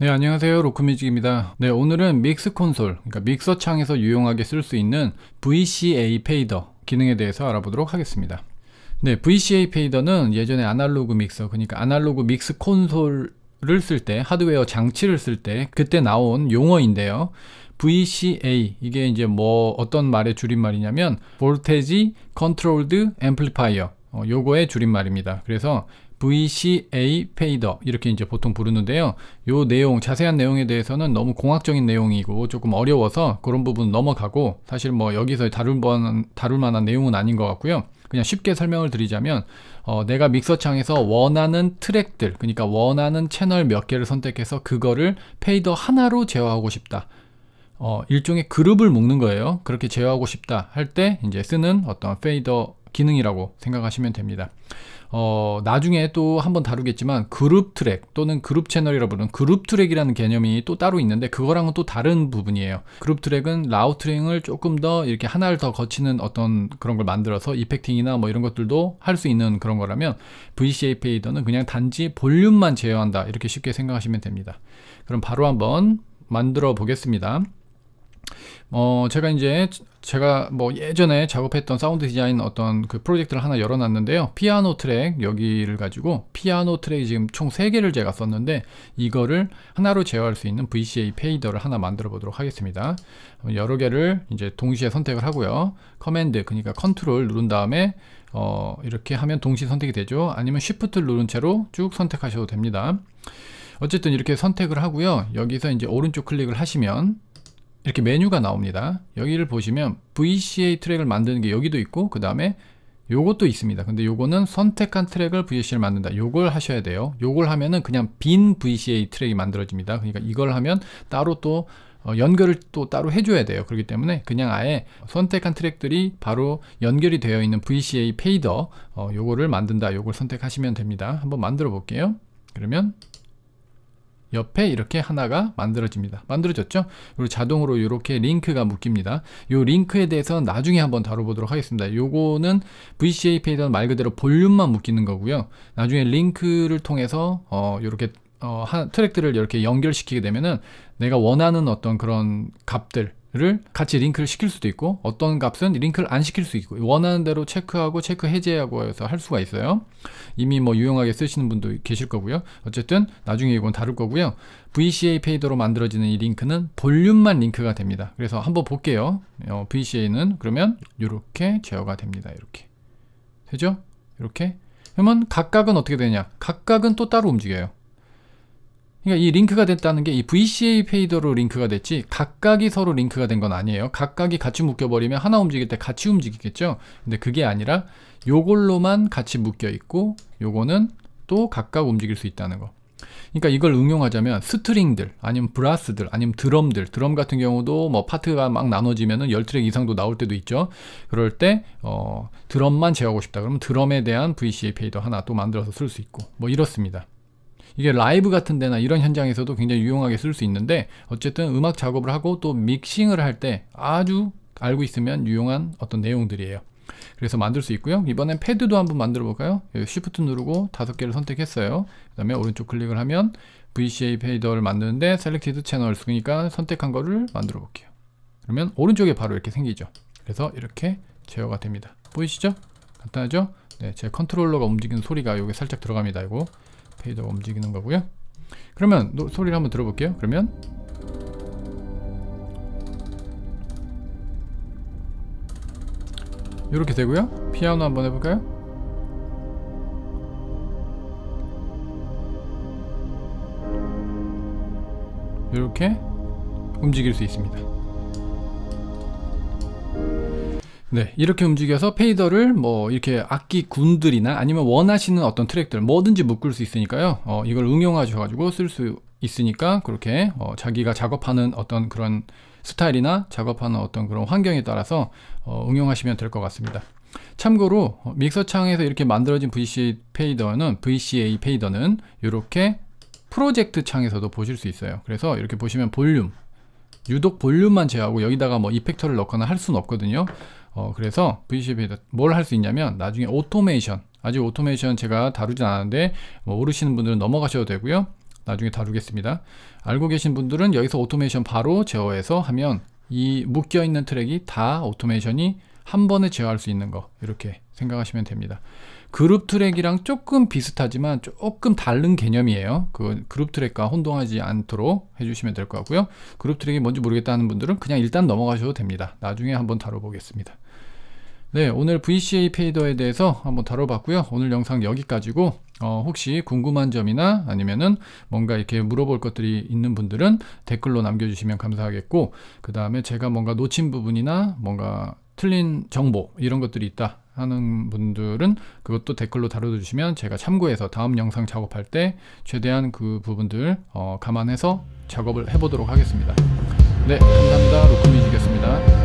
네 안녕하세요 로크뮤직입니다 네 오늘은 믹스 콘솔 그러니까 믹서 창에서 유용하게 쓸 수 있는 VCA 페이더 기능에 대해서 알아보도록 하겠습니다 네 VCA 페이더는 예전에 아날로그 믹서 그러니까 아날로그 믹스 콘솔을 쓸 때 하드웨어 장치를 쓸 때 그때 나온 용어인데요 VCA 이게 이제 뭐 어떤 말의 줄임말이냐면 Voltage Controlled Amplifier 어, 요거의 줄임말입니다 그래서 VCA 페이더 이렇게 이제 보통 부르는데요. 요 내용 자세한 내용에 대해서는 너무 공학적인 내용이고 조금 어려워서 그런 부분 넘어가고 사실 뭐 여기서 다룰 번 다룰 만한 내용은 아닌 것 같고요. 그냥 쉽게 설명을 드리자면 어, 내가 믹서창에서 원하는 트랙들 그러니까 원하는 채널 몇 개를 선택해서 그거를 페이더 하나로 제어하고 싶다. 어, 일종의 그룹을 묶는 거예요. 그렇게 제어하고 싶다 할 때 이제 쓰는 어떤 페이더 기능이라고 생각하시면 됩니다. 어, 나중에 또 한번 다루겠지만 그룹 트랙 또는 그룹 채널이라 고 부르는 그룹 트랙이라는 개념이 또 따로 있는데 그거랑은 또 다른 부분이에요. 그룹 트랙은 라우트링을 조금 더 이렇게 하나를 더 거치는 어떤 그런 걸 만들어서 이펙팅이나 뭐 이런 것들도 할 수 있는 그런 거라면 VCA 페이더는 그냥 단지 볼륨만 제어한다 이렇게 쉽게 생각하시면 됩니다. 그럼 바로 한번 만들어 보겠습니다. 어, 제가 이제 제가 뭐 예전에 작업했던 사운드 디자인 어떤 그 프로젝트를 하나 열어놨는데요. 피아노 트랙 여기를 가지고 피아노 트랙이 지금 총 3개를 제가 썼는데 이거를 하나로 제어할 수 있는 VCA 페이더를 하나 만들어 보도록 하겠습니다. 어, 여러 개를 이제 동시에 선택을 하고요. 커맨드 그러니까 컨트롤 누른 다음에 어, 이렇게 하면 동시 선택이 되죠. 아니면 쉬프트를 누른 채로 쭉 선택하셔도 됩니다. 어쨌든 이렇게 선택을 하고요. 여기서 이제 오른쪽 클릭을 하시면 이렇게 메뉴가 나옵니다. 여기를 보시면 VCA 트랙을 만드는 게 여기도 있고 그 다음에 요것도 있습니다. 근데 요거는 선택한 트랙을 VCA를 만든다. 요걸 하셔야 돼요. 요걸 하면은 그냥 빈 VCA 트랙이 만들어집니다. 그러니까 이걸 하면 따로 또 어, 연결을 또 따로 해줘야 돼요. 그렇기 때문에 그냥 아예 선택한 트랙들이 바로 연결이 되어 있는 VCA 페이더 어, 요거를 만든다. 요걸 선택하시면 됩니다. 한번 만들어 볼게요. 그러면 옆에 이렇게 하나가 만들어집니다. 만들어졌죠? 그리고 자동으로 이렇게 링크가 묶입니다. 이 링크에 대해서 나중에 한번 다뤄보도록 하겠습니다. 요거는 VCA 페이지는 말 그대로 볼륨만 묶이는 거고요. 나중에 링크를 통해서 어, 이렇게 어, 트랙들을 이렇게 연결시키게 되면은 내가 원하는 어떤 그런 값들 를 같이 링크를 시킬 수도 있고 어떤 값은 링크를 안 시킬 수 있고 원하는 대로 체크하고 체크 해제하고 해서 할 수가 있어요 이미 뭐 유용하게 쓰시는 분도 계실 거고요 어쨌든 나중에 이건 다룰 거고요 VCA 페이더로 만들어지는 이 링크는 볼륨만 링크가 됩니다 그래서 한번 볼게요 어, VCA는 그러면 이렇게 제어가 됩니다 이렇게 되죠? 이렇게 그러면 각각은 어떻게 되냐 각각은 또 따로 움직여요 그러니까 이 링크가 됐다는 게 이 VCA 페이더로 링크가 됐지 각각이 서로 링크가 된 건 아니에요. 각각이 같이 묶여버리면 하나 움직일 때 같이 움직이겠죠. 근데 그게 아니라 요걸로만 같이 묶여 있고 요거는 또 각각 움직일 수 있다는 거. 그러니까 이걸 응용하자면 스트링들 아니면 브라스들 아니면 드럼들 드럼 같은 경우도 뭐 파트가 막 나눠지면은 10트랙 이상도 나올 때도 있죠 그럴 때 어, 드럼만 제어하고 싶다 그러면 드럼에 대한 VCA 페이더 하나 또 만들어서 쓸 수 있고 뭐 이렇습니다 이게 라이브 같은 데나 이런 현장에서도 굉장히 유용하게 쓸 수 있는데 어쨌든 음악 작업을 하고 또 믹싱을 할 때 아주 알고 있으면 유용한 어떤 내용들이에요. 그래서 만들 수 있고요. 이번엔 패드도 한번 만들어 볼까요? 예, 쉬프트 누르고 다섯 개를 선택했어요. 그 다음에 오른쪽 클릭을 하면 VCA 페이더를 만드는데 셀렉티드 채널 그러니까 선택한 거를 만들어 볼게요. 그러면 오른쪽에 바로 이렇게 생기죠. 그래서 이렇게 제어가 됩니다. 보이시죠? 간단하죠? 네, 제 컨트롤러가 움직이는 소리가 여기 살짝 들어갑니다. 이거 페이더가 움직이는 거고요 그러면 노, 소리를 한번 들어볼게요 그러면 이렇게 되고요 피아노 한번 해볼까요? 이렇게 움직일 수 있습니다 네, 이렇게 움직여서 페이더를 뭐 이렇게 악기 군들이나 아니면 원하시는 어떤 트랙들 뭐든지 묶을 수 있으니까요. 어, 이걸 응용하셔가지고 쓸 수 있으니까 그렇게 어, 자기가 작업하는 어떤 그런 스타일이나 작업하는 어떤 그런 환경에 따라서 어, 응용하시면 될 것 같습니다. 참고로 어, 믹서 창에서 이렇게 만들어진 VCA 페이더는 VCA 페이더는 이렇게 프로젝트 창에서도 보실 수 있어요. 그래서 이렇게 보시면 볼륨 유독 볼륨만 제하고 여기다가 뭐 이펙터를 넣거나 할 수는 없거든요. 어, 그래서 v c 0에뭘할 수 있냐면 나중에 오토메이션 아직 오토메이션 제가 다루진 않았는데 뭐 모르시는 분들은 넘어가셔도 되고요 나중에 다루겠습니다 알고 계신 분들은 여기서 오토메이션 바로 제어해서 하면 이 묶여 있는 트랙이 다 오토메이션이 한 번에 제어할 수 있는 거 이렇게 생각하시면 됩니다 그룹 트랙이랑 조금 비슷하지만 조금 다른 개념이에요 그 그룹 트랙과 혼동하지 않도록 해주시면 될 것 같고요 그룹 트랙이 뭔지 모르겠다 는 분들은 그냥 일단 넘어가셔도 됩니다 나중에 한번 다뤄보겠습니다 네, 오늘 VCA 페이더에 대해서 한번 다뤄봤고요. 오늘 영상 여기까지고 어, 혹시 궁금한 점이나 아니면은 뭔가 이렇게 물어볼 것들이 있는 분들은 댓글로 남겨주시면 감사하겠고 그 다음에 제가 뭔가 놓친 부분이나 뭔가 틀린 정보 이런 것들이 있다 하는 분들은 그것도 댓글로 다뤄주시면 제가 참고해서 다음 영상 작업할 때 최대한 그 부분들 어, 감안해서 작업을 해보도록 하겠습니다. 네, 감사합니다. 로크뮤직이었습니다.